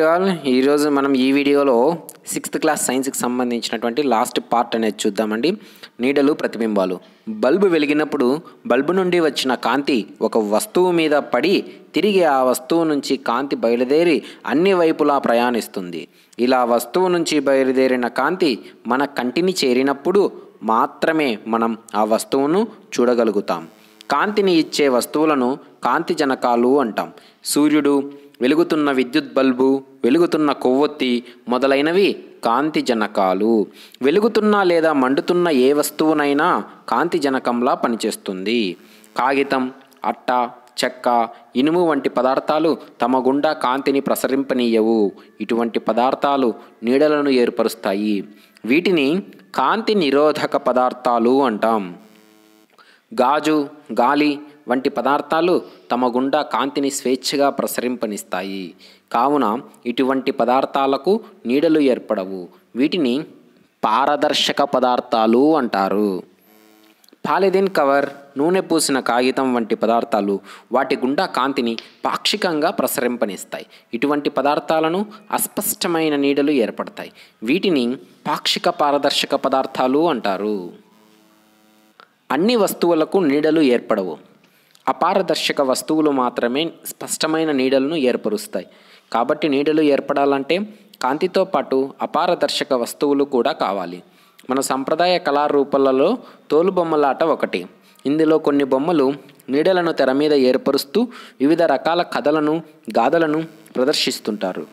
to all ఈరోజు మనం ఈ వీడియోలో సిక్స్త్ క్లాస్ సైన్స్కి సంబంధించినటువంటి లాస్ట్ పార్ట్ అనేది చూద్దామండి నీడలు ప్రతిబింబాలు బల్బు వెలిగినప్పుడు బల్బు నుండి వచ్చిన కాంతి ఒక వస్తువు మీద పడి తిరిగి ఆ వస్తువు నుంచి కాంతి బయలుదేరి అన్ని వైపులా ప్రయాణిస్తుంది ఇలా వస్తువు నుంచి బయలుదేరిన కాంతి మన కంటిని చేరినప్పుడు మాత్రమే మనం ఆ వస్తువును చూడగలుగుతాం కాంతిని ఇచ్చే వస్తువులను కాంతి జనకాలు అంటాం సూర్యుడు వెలుగుతున్న విద్యుత్ బల్బు వెలుగుతున్న కొవ్వొత్తి మొదలైనవి కాంతి జనకాలు వెలుగుతున్న లేదా మండుతున్న ఏ వస్తువునైనా కాంతి జనకంలా పనిచేస్తుంది కాగితం అట్ట చెక్క ఇనుము వంటి పదార్థాలు తమ గుండా కాంతిని ప్రసరింపనీయవు ఇటువంటి పదార్థాలు నీడలను ఏర్పరుస్తాయి వీటిని కాంతి నిరోధక పదార్థాలు అంటాం గాజు గాలి వంటి పదార్థాలు తమ గుండా కాంతిని స్వేచ్ఛగా ప్రసరింపనిస్తాయి కావున ఇటువంటి పదార్థాలకు నీడలు ఏర్పడవు వీటిని పారదర్శక పదార్థాలు అంటారు పాలిథిన్ కవర్ నూనె పూసిన కాగితం వంటి పదార్థాలు వాటి గుండా కాంతిని పాక్షికంగా ప్రసరింపనిస్తాయి ఇటువంటి పదార్థాలను అస్పష్టమైన నీడలు ఏర్పడతాయి వీటిని పాక్షిక పారదర్శక పదార్థాలు అంటారు అన్ని వస్తువులకు నీడలు ఏర్పడవు అపారదర్శక వస్తువులు మాత్రమే స్పష్టమైన నీడలను ఏర్పరుస్తాయి కాబట్టి నీడలు ఏర్పడాలంటే కాంతితో పాటు అపారదర్శక వస్తువులు కూడా కావాలి మన సంప్రదాయ కళారూపాలలో తోలుబొమ్మలాట ఒకటి ఇందులో కొన్ని బొమ్మలు నీడలను తెర మీద ఏర్పరుస్తూ వివిధ రకాల కథలను గాథలను ప్రదర్శిస్తుంటారు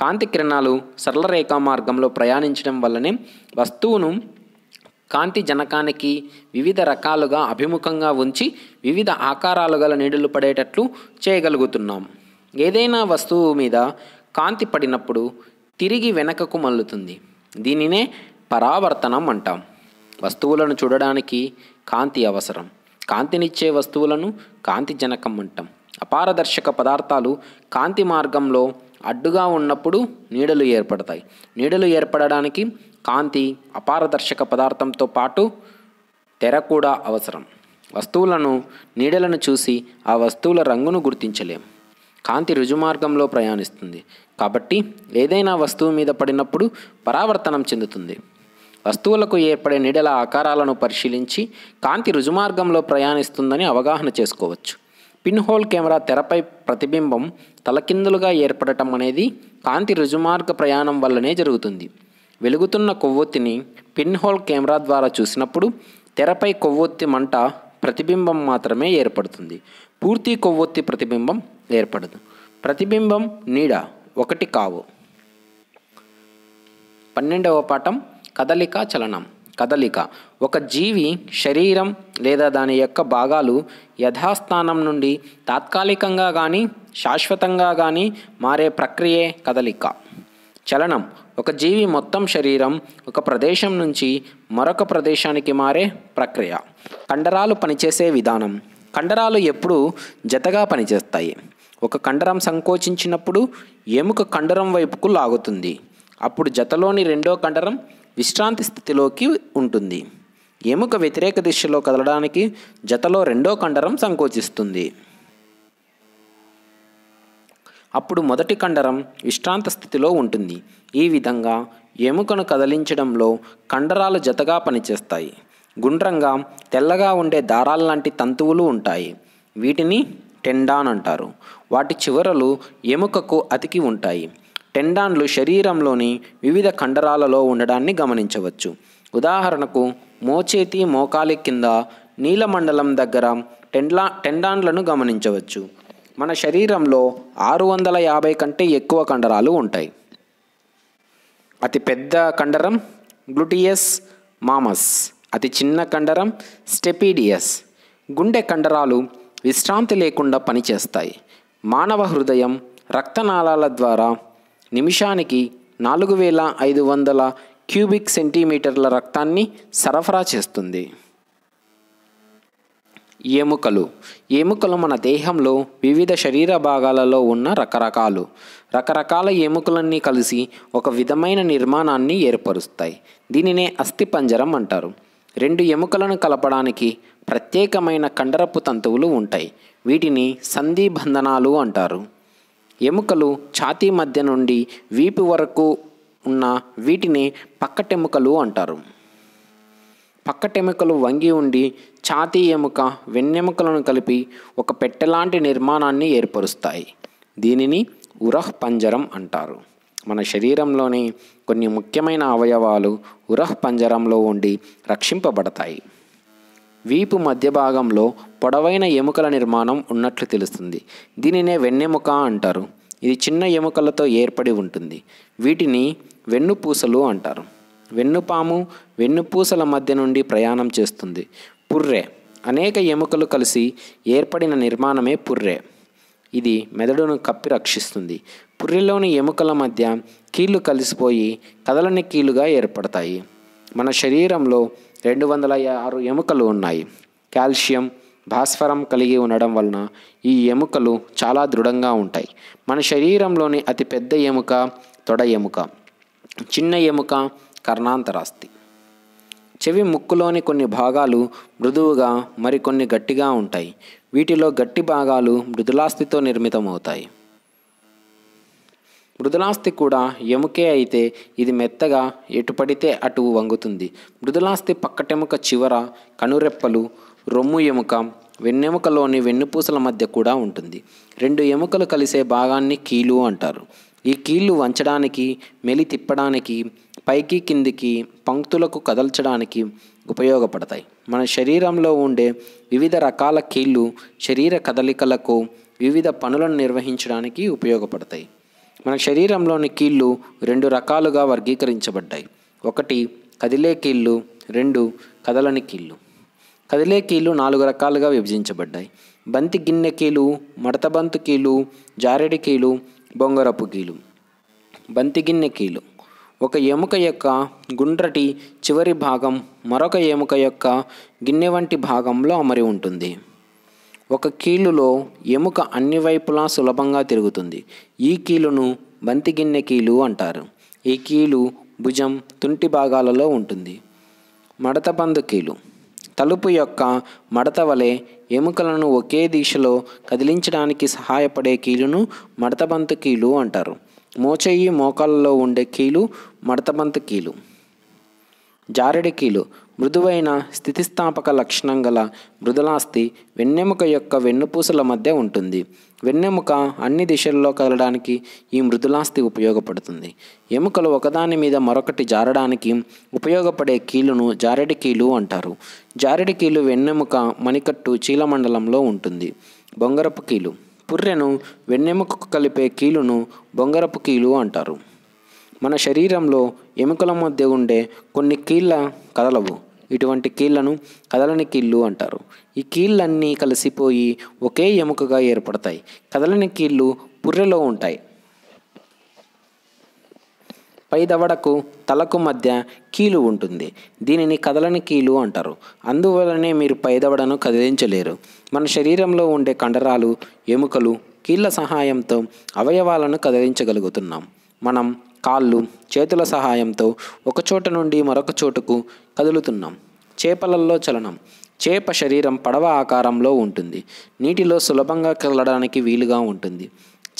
కాంతి కిరణాలు సరళ రేఖా మార్గంలో ప్రయాణించడం వల్లనే వస్తువును కాంతి జనకానికి వివిధ రకాలుగా అభిముఖంగా ఉంచి వివిధ ఆకారాలు గల నీడలు పడేటట్లు చేయగలుగుతున్నాం ఏదైనా వస్తువు మీద కాంతి పడినప్పుడు తిరిగి వెనకకు మల్లుతుంది దీనినే పరావర్తనం అంటాం వస్తువులను చూడడానికి కాంతి అవసరం కాంతినిచ్చే వస్తువులను కాంతి జనకం అంటాం అపారదర్శక పదార్థాలు కాంతి మార్గంలో అడ్డుగా ఉన్నప్పుడు నీడలు ఏర్పడతాయి నీడలు ఏర్పడడానికి కాంతి అపారదర్శక పదార్థంతో పాటు తెర కూడా అవసరం వస్తువులను నీడలను చూసి ఆ వస్తువుల రంగును గుర్తించలేం కాంతి రుజుమార్గంలో ప్రయాణిస్తుంది కాబట్టి ఏదైనా వస్తువు మీద పడినప్పుడు పరావర్తనం చెందుతుంది వస్తువులకు ఏర్పడే నీడల ఆకారాలను పరిశీలించి కాంతి రుజుమార్గంలో ప్రయాణిస్తుందని అవగాహన చేసుకోవచ్చు పిన్హోల్ కెమెరా తెరపై ప్రతిబింబం తలకిందులుగా ఏర్పడటం అనేది కాంతి రుజుమార్గ ప్రయాణం వల్లనే జరుగుతుంది వెలుగుతున్న కొవ్వొత్తిని పిన్హోల్ కెమెరా ద్వారా చూసినప్పుడు తెరపై కొవ్వొత్తి మంట ప్రతిబింబం మాత్రమే ఏర్పడుతుంది పూర్తి కొవ్వొత్తి ప్రతిబింబం ఏర్పడదు ప్రతిబింబం నీడ ఒకటి కావు పన్నెండవ పాఠం కదలిక చలనం కదలిక ఒక జీవి శరీరం లేదా దాని యొక్క భాగాలు యథాస్థానం నుండి తాత్కాలికంగా కానీ శాశ్వతంగా కానీ మారే ప్రక్రియే కదలిక చలనం ఒక జీవి మొత్తం శరీరం ఒక ప్రదేశం నుంచి మరొక ప్రదేశానికి మారే ప్రక్రియ కండరాలు పనిచేసే విధానం కండరాలు ఎప్పుడూ జతగా పనిచేస్తాయి ఒక కండరం సంకోచించినప్పుడు ఎముక కండరం వైపుకు లాగుతుంది అప్పుడు జతలోని రెండో కండరం విశ్రాంతి స్థితిలోకి ఉంటుంది ఎముక వ్యతిరేక దిశలో కదలడానికి జతలో రెండో కండరం సంకోచిస్తుంది అప్పుడు మొదటి కండరం విశ్రాంత స్థితిలో ఉంటుంది ఈ విధంగా ఎముకను కదిలించడంలో కండరాలు జతగా పనిచేస్తాయి గుండ్రంగా తెల్లగా ఉండే దారాల లాంటి తంతువులు ఉంటాయి వీటిని టెండాన్ అంటారు వాటి చివరలు ఎముకకు అతికి ఉంటాయి టెండాన్లు శరీరంలోని వివిధ కండరాలలో ఉండడాన్ని గమనించవచ్చు ఉదాహరణకు మోచేతి మోకాలి కింద నీలమండలం దగ్గర టెండ్లా టెండాన్లను గమనించవచ్చు మన శరీరంలో ఆరు వందల యాభై కంటే ఎక్కువ కండరాలు ఉంటాయి అతి పెద్ద కండరం గ్లుటియస్ మామస్ అతి చిన్న కండరం స్టెపీడియస్ గుండె కండరాలు విశ్రాంతి లేకుండా పనిచేస్తాయి మానవ హృదయం రక్తనాళాల ద్వారా నిమిషానికి నాలుగు వేల ఐదు వందల క్యూబిక్ సెంటీమీటర్ల రక్తాన్ని సరఫరా చేస్తుంది ఎముకలు ఎముకలు మన దేహంలో వివిధ శరీర భాగాలలో ఉన్న రకరకాలు రకరకాల ఎముకలన్నీ కలిసి ఒక విధమైన నిర్మాణాన్ని ఏర్పరుస్తాయి దీనినే అస్థిపంజరం అంటారు రెండు ఎముకలను కలపడానికి ప్రత్యేకమైన కండరపు తంతువులు ఉంటాయి వీటిని సంధిబంధనాలు అంటారు ఎముకలు ఛాతీ మధ్య నుండి వీపు వరకు ఉన్న వీటిని పక్కటెముకలు అంటారు పక్కటెముకలు వంగి ఉండి ఛాతీ ఎముక వెన్నెముకలను కలిపి ఒక పెట్టెలాంటి నిర్మాణాన్ని ఏర్పరుస్తాయి దీనిని ఉరహ్ పంజరం అంటారు మన శరీరంలోని కొన్ని ముఖ్యమైన అవయవాలు ఉరహ్ పంజరంలో ఉండి రక్షింపబడతాయి వీపు మధ్య భాగంలో పొడవైన ఎముకల నిర్మాణం ఉన్నట్లు తెలుస్తుంది దీనినే వెన్నెముక అంటారు ఇది చిన్న ఎముకలతో ఏర్పడి ఉంటుంది వీటిని వెన్నుపూసలు అంటారు వెన్నుపాము వెన్నుపూసల మధ్య నుండి ప్రయాణం చేస్తుంది పుర్రె అనేక ఎముకలు కలిసి ఏర్పడిన నిర్మాణమే పుర్రె ఇది మెదడును కప్పి రక్షిస్తుంది పుర్రెలోని ఎముకల మధ్య కీళ్ళు కలిసిపోయి కదలని కీలుగా ఏర్పడతాయి మన శరీరంలో రెండు వందల ఆరు ఎముకలు ఉన్నాయి కాల్షియం భాస్వరం కలిగి ఉండడం వలన ఈ ఎముకలు చాలా దృఢంగా ఉంటాయి మన శరీరంలోని అతిపెద్ద ఎముక తొడ ఎముక చిన్న ఎముక కర్ణాంతరాస్తి చెవి ముక్కులోని కొన్ని భాగాలు మృదువుగా మరికొన్ని గట్టిగా ఉంటాయి వీటిలో గట్టి భాగాలు మృదులాస్థితో నిర్మితమవుతాయి మృదులాస్థి కూడా ఎముకే అయితే ఇది మెత్తగా ఎటుపడితే అటు వంగుతుంది మృదులాస్తి పక్కటెముక చివర కనురెప్పలు రొమ్ము ఎముక వెన్నెముకలోని వెన్నుపూసల మధ్య కూడా ఉంటుంది రెండు ఎముకలు కలిసే భాగాన్ని కీలు అంటారు ఈ కీళ్ళు వంచడానికి మెలి తిప్పడానికి పైకి కిందికి పంక్తులకు కదల్చడానికి ఉపయోగపడతాయి మన శరీరంలో ఉండే వివిధ రకాల కీళ్ళు శరీర కదలికలకు వివిధ పనులను నిర్వహించడానికి ఉపయోగపడతాయి మన శరీరంలోని కీళ్ళు రెండు రకాలుగా వర్గీకరించబడ్డాయి ఒకటి కదిలే కీళ్ళు రెండు కదలని కీళ్ళు కదిలే కీళ్ళు నాలుగు రకాలుగా విభజించబడ్డాయి బంతి గిన్నె కీలు మడతబంతు కీలు జారెడి కీలు బొంగరపు కీలు బంతిగిన్నె కీలు ఒక ఎముక యొక్క గుండ్రటి చివరి భాగం మరొక ఎముక యొక్క గిన్నె వంటి భాగంలో అమరి ఉంటుంది ఒక కీలులో ఎముక అన్ని వైపులా సులభంగా తిరుగుతుంది ఈ కీలును బంతిగిన్నె కీలు అంటారు ఈ కీలు భుజం తుంటి భాగాలలో ఉంటుంది మడత బంధు కీలు తలుపు యొక్క మడత వలె ఎముకలను ఒకే దిశలో కదిలించడానికి సహాయపడే కీలును మడతబంత కీలు అంటారు మోచేయి మోకాళ్ళలో ఉండే కీలు మడతబంత కీలు జారెడి కీలు మృదువైన స్థితిస్థాపక లక్షణం గల మృదులాస్థి వెన్నెముక యొక్క వెన్నుపూసల మధ్య ఉంటుంది వెన్నెముక అన్ని దిశల్లో కదలడానికి ఈ మృదులాస్థి ఉపయోగపడుతుంది ఎముకలు ఒకదాని మీద మరొకటి జారడానికి ఉపయోగపడే కీలును జారెడి కీలు అంటారు జారెడి కీలు వెన్నెముక మణికట్టు చీలమండలంలో ఉంటుంది బొంగరపు కీలు పుర్రెను వెన్నెముకకు కలిపే కీలును బొంగరపు కీలు అంటారు మన శరీరంలో ఎముకల మధ్య ఉండే కొన్ని కీళ్ళ కదలవు ఇటువంటి కీళ్లను కదలని కీళ్ళు అంటారు ఈ కీళ్ళన్నీ కలిసిపోయి ఒకే ఎముకగా ఏర్పడతాయి కదలని కీళ్ళు పుర్రెలో ఉంటాయి పై దవడకు తలకు మధ్య కీలు ఉంటుంది దీనిని కదలని కీలు అంటారు అందువలనే మీరు పైదవడను కదిలించలేరు మన శరీరంలో ఉండే కండరాలు ఎముకలు కీళ్ళ సహాయంతో అవయవాలను కదిలించగలుగుతున్నాం మనం కాళ్ళు చేతుల సహాయంతో ఒకచోట నుండి మరొక చోటుకు కదులుతున్నాం చేపలల్లో చలనం చేప శరీరం పడవ ఆకారంలో ఉంటుంది నీటిలో సులభంగా కదలడానికి వీలుగా ఉంటుంది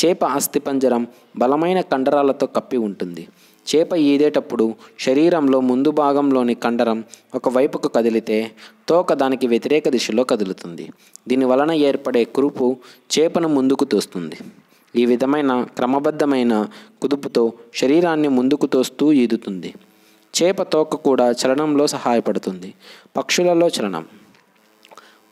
చేప అస్థిపంజరం బలమైన కండరాలతో కప్పి ఉంటుంది చేప ఈదేటప్పుడు శరీరంలో ముందు భాగంలోని కండరం ఒకవైపుకు కదిలితే తోక దానికి వ్యతిరేక దిశలో కదులుతుంది దీనివలన ఏర్పడే కురుపు చేపను ముందుకు తోస్తుంది ఈ విధమైన క్రమబద్ధమైన కుదుపుతో శరీరాన్ని ముందుకు తోస్తూ ఈదుతుంది చేప తోక కూడా చలనంలో సహాయపడుతుంది పక్షులలో చలనం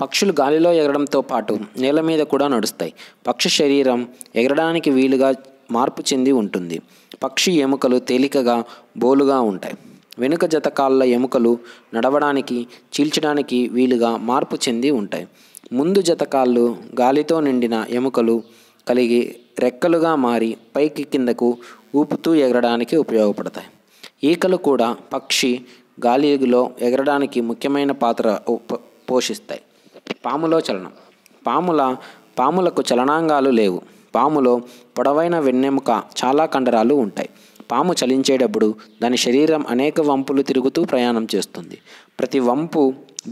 పక్షులు గాలిలో ఎగరడంతో పాటు నేల మీద కూడా నడుస్తాయి పక్షి శరీరం ఎగరడానికి వీలుగా మార్పు చెంది ఉంటుంది పక్షి ఎముకలు తేలికగా బోలుగా ఉంటాయి వెనుక జతకాళ్ళ ఎముకలు నడవడానికి చీల్చడానికి వీలుగా మార్పు చెంది ఉంటాయి ముందు జతకాళ్ళు గాలితో నిండిన ఎముకలు కలిగి రెక్కలుగా మారి పైకి కిందకు ఊపుతూ ఎగరడానికి ఉపయోగపడతాయి ఈకలు కూడా పక్షి గాలిలో ఎగరడానికి ముఖ్యమైన పాత్ర పోషిస్తాయి పాములో చలనం పాముల పాములకు చలనాంగాలు లేవు పాములో పొడవైన వెన్నెముక చాలా కండరాలు ఉంటాయి పాము చలించేటప్పుడు దాని శరీరం అనేక వంపులు తిరుగుతూ ప్రయాణం చేస్తుంది ప్రతి వంపు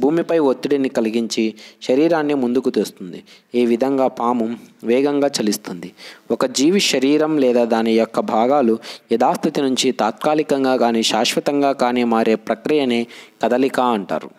భూమిపై ఒత్తిడిని కలిగించి శరీరాన్ని ముందుకు తెస్తుంది ఈ విధంగా పాము వేగంగా చలిస్తుంది ఒక జీవి శరీరం లేదా దాని యొక్క భాగాలు యథాస్థితి నుంచి తాత్కాలికంగా కానీ శాశ్వతంగా కానీ మారే ప్రక్రియనే కదలిక అంటారు